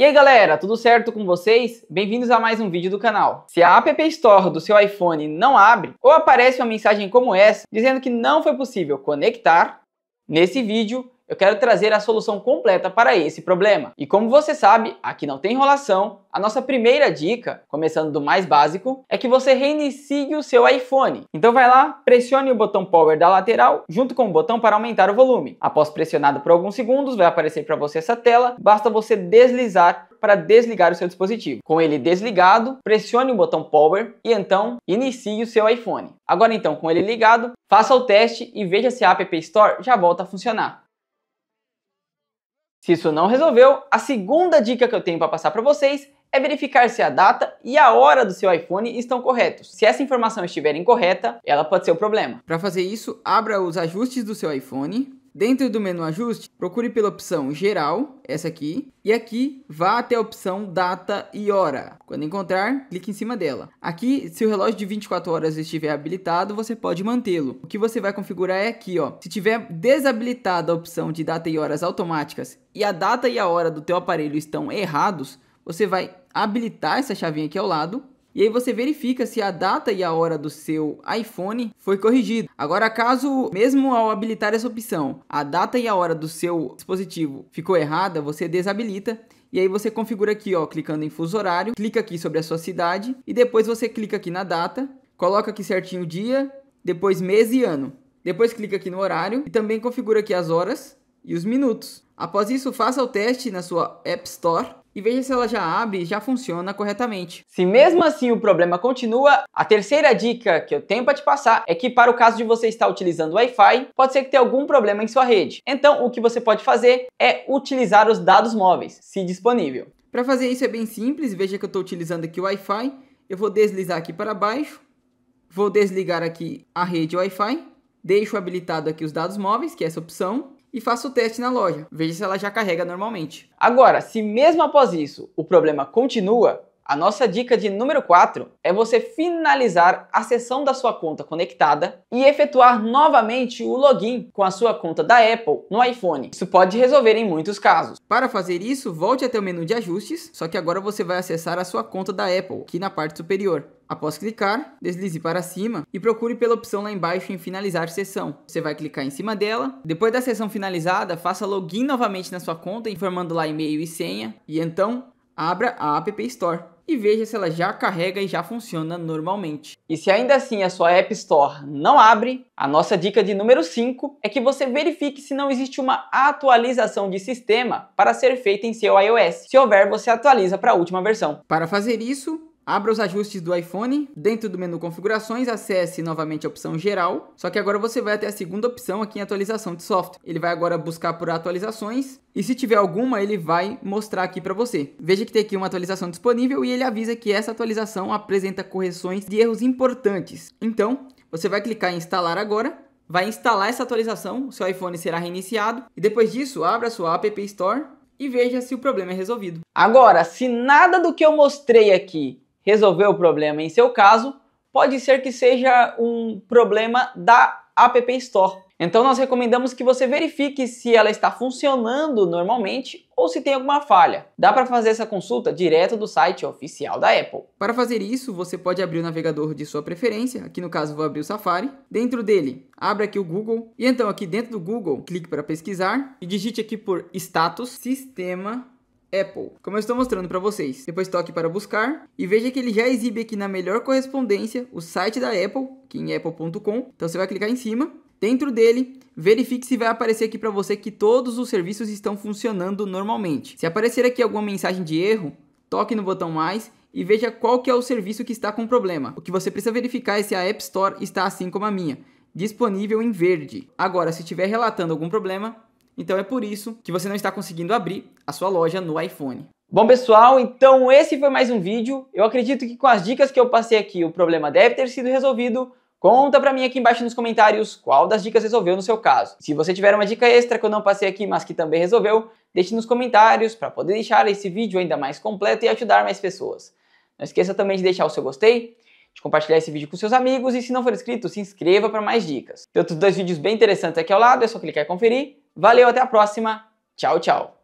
E aí galera, tudo certo com vocês? Bem-vindos a mais um vídeo do canal. Se a App Store do seu iPhone não abre, ou aparece uma mensagem como essa, dizendo que não foi possível conectar, nesse vídeo eu quero trazer a solução completa para esse problema. E como você sabe, aqui não tem enrolação, a nossa primeira dica, começando do mais básico, é que você reinicie o seu iPhone. Então vai lá, pressione o botão Power da lateral junto com o botão para aumentar o volume. Após pressionado por alguns segundos, vai aparecer para você essa tela, basta você deslizar para desligar o seu dispositivo. Com ele desligado, pressione o botão Power e então inicie o seu iPhone. Agora então, com ele ligado, faça o teste e veja se a App Store já volta a funcionar. Se isso não resolveu, a segunda dica que eu tenho para passar para vocês é verificar se a data e a hora do seu iPhone estão corretos. Se essa informação estiver incorreta, ela pode ser o problema. Para fazer isso, abra os ajustes do seu iPhone Dentro do menu ajuste, procure pela opção geral, essa aqui, e aqui vá até a opção data e hora. Quando encontrar, clique em cima dela. Aqui, se o relógio de 24 horas estiver habilitado, você pode mantê-lo. O que você vai configurar é aqui, ó. Se tiver desabilitada a opção de data e horas automáticas e a data e a hora do teu aparelho estão errados, você vai habilitar essa chavinha aqui ao lado e aí você verifica se a data e a hora do seu iPhone foi corrigida. Agora, caso mesmo ao habilitar essa opção, a data e a hora do seu dispositivo ficou errada, você desabilita e aí você configura aqui, ó, clicando em fuso horário, clica aqui sobre a sua cidade e depois você clica aqui na data, coloca aqui certinho o dia, depois mês e ano. Depois clica aqui no horário e também configura aqui as horas e os minutos. Após isso, faça o teste na sua App Store e veja se ela já abre e já funciona corretamente. Se mesmo assim o problema continua, a terceira dica que eu tenho para te passar é que para o caso de você estar utilizando Wi-Fi, pode ser que tenha algum problema em sua rede. Então o que você pode fazer é utilizar os dados móveis, se disponível. Para fazer isso é bem simples, veja que eu estou utilizando aqui o Wi-Fi, eu vou deslizar aqui para baixo, vou desligar aqui a rede Wi-Fi, deixo habilitado aqui os dados móveis, que é essa opção, e faça o teste na loja. Veja se ela já carrega normalmente. Agora, se mesmo após isso o problema continua, a nossa dica de número 4 é você finalizar a sessão da sua conta conectada e efetuar novamente o login com a sua conta da Apple no iPhone. Isso pode resolver em muitos casos. Para fazer isso, volte até o menu de ajustes, só que agora você vai acessar a sua conta da Apple, aqui na parte superior. Após clicar, deslize para cima e procure pela opção lá embaixo em finalizar sessão. Você vai clicar em cima dela. Depois da sessão finalizada, faça login novamente na sua conta, informando lá e-mail e senha, e então abra a App Store e veja se ela já carrega e já funciona normalmente. E se ainda assim a sua App Store não abre, a nossa dica de número 5 é que você verifique se não existe uma atualização de sistema para ser feita em seu iOS. Se houver, você atualiza para a última versão. Para fazer isso, Abra os ajustes do iPhone, dentro do menu configurações, acesse novamente a opção geral, só que agora você vai até a segunda opção aqui em atualização de software. Ele vai agora buscar por atualizações e se tiver alguma ele vai mostrar aqui para você. Veja que tem aqui uma atualização disponível e ele avisa que essa atualização apresenta correções de erros importantes. Então, você vai clicar em instalar agora vai instalar essa atualização, seu iPhone será reiniciado e depois disso abra sua App Store e veja se o problema é resolvido. Agora, se nada do que eu mostrei aqui resolver o problema. Em seu caso, pode ser que seja um problema da App Store. Então nós recomendamos que você verifique se ela está funcionando normalmente ou se tem alguma falha. Dá para fazer essa consulta direto do site oficial da Apple. Para fazer isso, você pode abrir o navegador de sua preferência, aqui no caso vou abrir o Safari. Dentro dele, abra aqui o Google e então aqui dentro do Google, clique para pesquisar e digite aqui por status sistema Apple, como eu estou mostrando para vocês. Depois toque para buscar e veja que ele já exibe aqui na melhor correspondência o site da Apple, que em é apple.com. Então você vai clicar em cima. Dentro dele, verifique se vai aparecer aqui para você que todos os serviços estão funcionando normalmente. Se aparecer aqui alguma mensagem de erro, toque no botão mais e veja qual que é o serviço que está com problema. O que você precisa verificar é se a App Store está assim como a minha, disponível em verde. Agora, se estiver relatando algum problema, então é por isso que você não está conseguindo abrir a sua loja no iPhone. Bom, pessoal, então esse foi mais um vídeo. Eu acredito que com as dicas que eu passei aqui, o problema deve ter sido resolvido. Conta pra mim aqui embaixo nos comentários qual das dicas resolveu no seu caso. Se você tiver uma dica extra que eu não passei aqui, mas que também resolveu, deixe nos comentários para poder deixar esse vídeo ainda mais completo e ajudar mais pessoas. Não esqueça também de deixar o seu gostei, de compartilhar esse vídeo com seus amigos e se não for inscrito, se inscreva para mais dicas. Tem outros dois vídeos bem interessantes aqui ao lado, é só clicar e conferir. Valeu, até a próxima. Tchau, tchau.